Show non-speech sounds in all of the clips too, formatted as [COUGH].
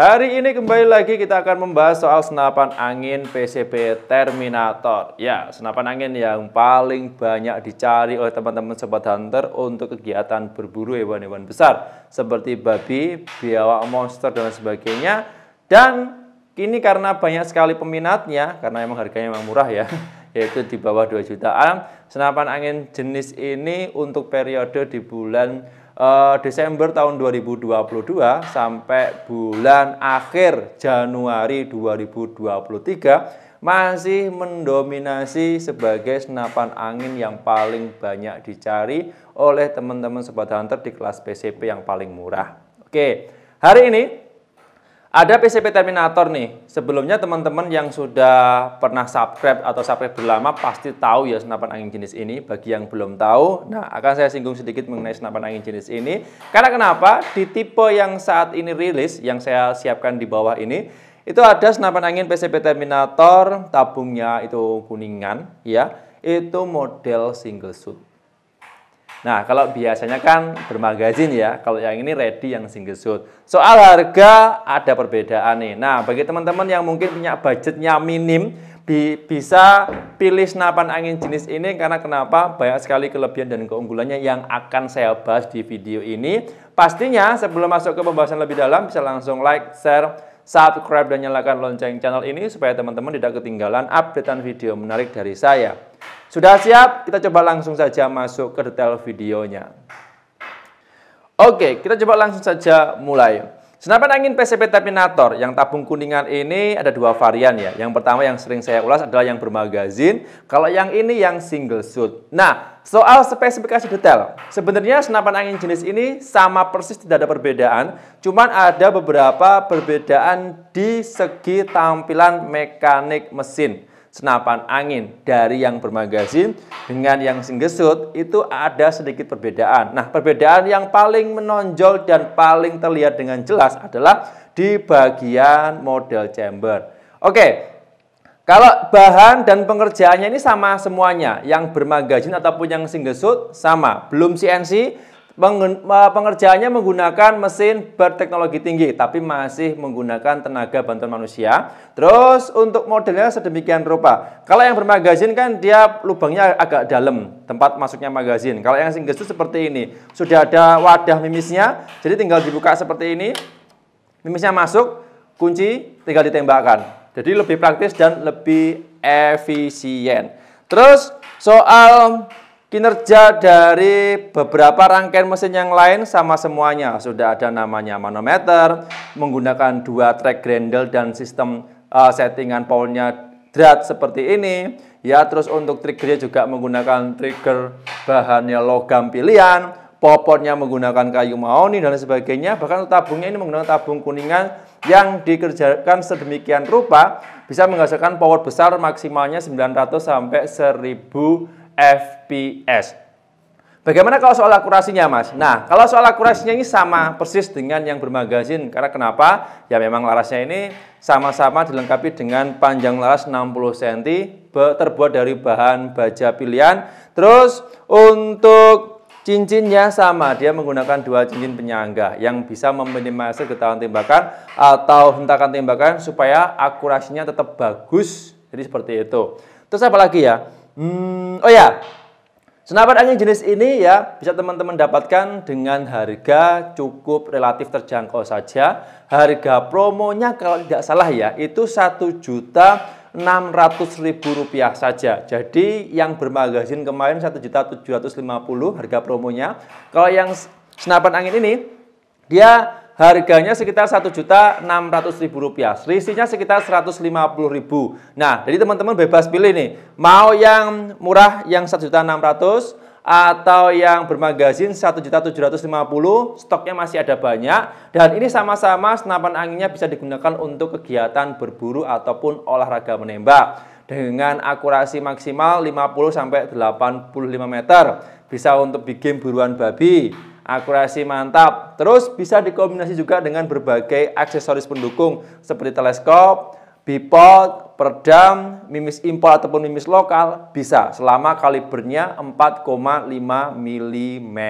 Hari ini kembali lagi kita akan membahas soal senapan angin PCB Terminator. Ya, senapan angin yang paling banyak dicari oleh teman-teman sobat hunter untuk kegiatan berburu hewan-hewan besar seperti babi, biawak monster dan sebagainya. Dan kini karena banyak sekali peminatnya karena emang harganya memang murah ya [LAUGHS] yaitu di bawah 2 jutaan. Senapan angin jenis ini untuk periode di bulan Eh, Desember tahun 2022 sampai bulan akhir Januari 2023 masih mendominasi sebagai senapan angin yang paling banyak dicari oleh teman-teman sobat hunter di kelas PCP yang paling murah. Oke, hari ini ada PCP Terminator nih. Sebelumnya teman-teman yang sudah pernah subscribe atau subscribe berlama pasti tahu ya senapan angin jenis ini. Bagi yang belum tahu, nah akan saya singgung sedikit mengenai senapan angin jenis ini. Karena kenapa? Di tipe yang saat ini rilis, yang saya siapkan di bawah ini, itu ada senapan angin PCP Terminator, tabungnya itu kuningan ya. Itu model single shoot. Nah, kalau biasanya kan bermagazin ya. Kalau yang ini ready yang single shoot. Soal harga ada perbedaan nih. Nah, bagi teman-teman yang mungkin punya budgetnya minim, bi bisa pilih senapan angin jenis ini karena kenapa? Banyak sekali kelebihan dan keunggulannya yang akan saya bahas di video ini. Pastinya sebelum masuk ke pembahasan lebih dalam bisa langsung like, share, subscribe dan nyalakan lonceng channel ini supaya teman-teman tidak ketinggalan updatean video menarik dari saya. Sudah siap? Kita coba langsung saja masuk ke detail videonya. Oke, kita coba langsung saja mulai. Senapan angin PCP Terminator yang tabung kuningan ini ada dua varian ya. Yang pertama yang sering saya ulas adalah yang bermagazin, kalau yang ini yang single shoot. Nah, soal spesifikasi detail, sebenarnya senapan angin jenis ini sama persis tidak ada perbedaan, cuman ada beberapa perbedaan di segi tampilan mekanik mesin senapan angin dari yang bermagazin dengan yang singgesut itu ada sedikit perbedaan. Nah, perbedaan yang paling menonjol dan paling terlihat dengan jelas adalah di bagian model chamber. Oke, kalau bahan dan pengerjaannya ini sama semuanya, yang bermagazin ataupun yang singgesut sama, belum CNC, pengerjaannya menggunakan mesin berteknologi tinggi tapi masih menggunakan tenaga bantuan manusia. Terus untuk modelnya sedemikian rupa. Kalau yang bermagazin kan dia lubangnya agak dalam tempat masuknya magazin. Kalau yang single itu seperti ini. Sudah ada wadah mimisnya. Jadi tinggal dibuka seperti ini. Mimisnya masuk, kunci tinggal ditembakkan. Jadi lebih praktis dan lebih efisien. Terus soal Kinerja dari beberapa rangkaian mesin yang lain sama semuanya. Sudah ada namanya manometer, menggunakan dua track grendel dan sistem uh, settingan powernya drat seperti ini. Ya, terus untuk triggernya juga menggunakan trigger bahannya logam pilihan, popotnya menggunakan kayu maoni dan sebagainya. Bahkan tabungnya ini menggunakan tabung kuningan yang dikerjakan sedemikian rupa bisa menghasilkan power besar maksimalnya 900 sampai 1000 FPS. Bagaimana kalau soal akurasinya, Mas? Nah, kalau soal akurasinya ini sama persis dengan yang bermagazin. Karena kenapa? Ya memang larasnya ini sama-sama dilengkapi dengan panjang laras 60 cm, terbuat dari bahan baja pilihan. Terus untuk cincinnya sama, dia menggunakan dua cincin penyangga yang bisa meminimalisir getaran tembakan atau hentakan tembakan supaya akurasinya tetap bagus. Jadi seperti itu. Terus apa lagi ya? Hmm, oh ya, senapan angin jenis ini ya bisa teman-teman dapatkan dengan harga cukup relatif terjangkau saja. Harga promonya kalau tidak salah ya itu satu juta ribu rupiah saja. Jadi yang bermagazin kemarin satu juta puluh harga promonya. Kalau yang senapan angin ini dia Harganya sekitar Rp1.600.000. Selisihnya sekitar Rp150.000. Nah, jadi teman-teman bebas pilih nih. Mau yang murah yang Rp1.600.000 atau yang bermagazin 1.750 stoknya masih ada banyak dan ini sama-sama senapan anginnya bisa digunakan untuk kegiatan berburu ataupun olahraga menembak dengan akurasi maksimal 50 sampai 85 meter bisa untuk bikin buruan babi akurasi mantap. Terus bisa dikombinasi juga dengan berbagai aksesoris pendukung seperti teleskop, bipod, peredam, mimis impor ataupun mimis lokal bisa selama kalibernya 4,5 mm.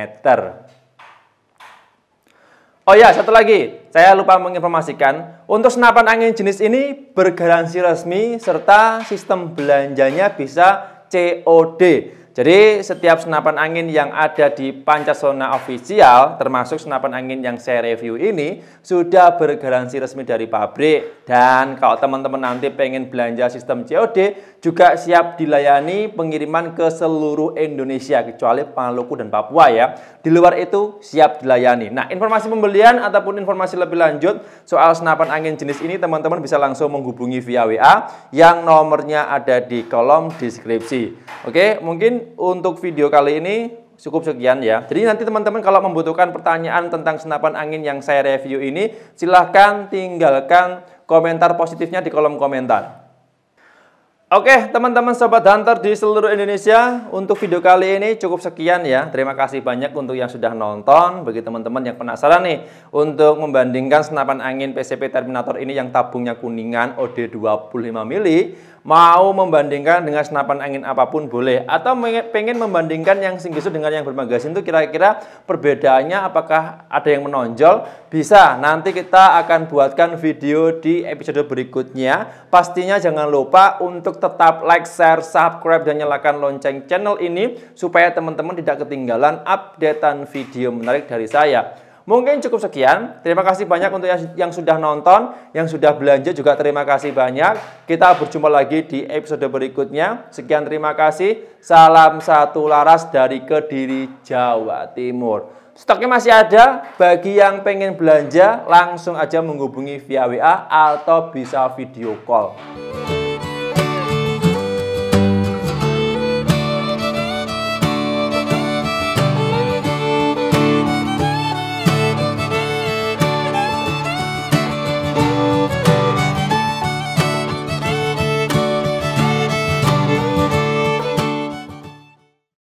Oh ya, satu lagi, saya lupa menginformasikan, untuk senapan angin jenis ini bergaransi resmi serta sistem belanjanya bisa COD jadi setiap senapan angin yang ada di Pancasona official termasuk senapan angin yang saya review ini sudah bergaransi resmi dari pabrik dan kalau teman-teman nanti pengen belanja sistem COD juga siap dilayani pengiriman ke seluruh Indonesia kecuali Maluku dan Papua ya. Di luar itu siap dilayani. Nah, informasi pembelian ataupun informasi lebih lanjut soal senapan angin jenis ini teman-teman bisa langsung menghubungi via WA yang nomornya ada di kolom deskripsi. Oke, mungkin untuk video kali ini cukup sekian ya. Jadi nanti teman-teman kalau membutuhkan pertanyaan tentang senapan angin yang saya review ini, silahkan tinggalkan komentar positifnya di kolom komentar. Oke, teman-teman sobat hunter di seluruh Indonesia, untuk video kali ini cukup sekian ya. Terima kasih banyak untuk yang sudah nonton. Bagi teman-teman yang penasaran nih untuk membandingkan senapan angin PCP Terminator ini yang tabungnya kuningan OD 25 mili, mau membandingkan dengan senapan angin apapun boleh atau pengen membandingkan yang singgisu dengan yang bermagasin itu kira-kira perbedaannya apakah ada yang menonjol? Bisa. Nanti kita akan buatkan video di episode berikutnya. Pastinya jangan lupa untuk tetap like, share, subscribe, dan nyalakan lonceng channel ini supaya teman-teman tidak ketinggalan updatean video menarik dari saya. Mungkin cukup sekian. Terima kasih banyak untuk yang sudah nonton, yang sudah belanja juga terima kasih banyak. Kita berjumpa lagi di episode berikutnya. Sekian terima kasih. Salam satu laras dari Kediri, Jawa Timur. Stoknya masih ada. Bagi yang pengen belanja, langsung aja menghubungi via WA atau bisa video call.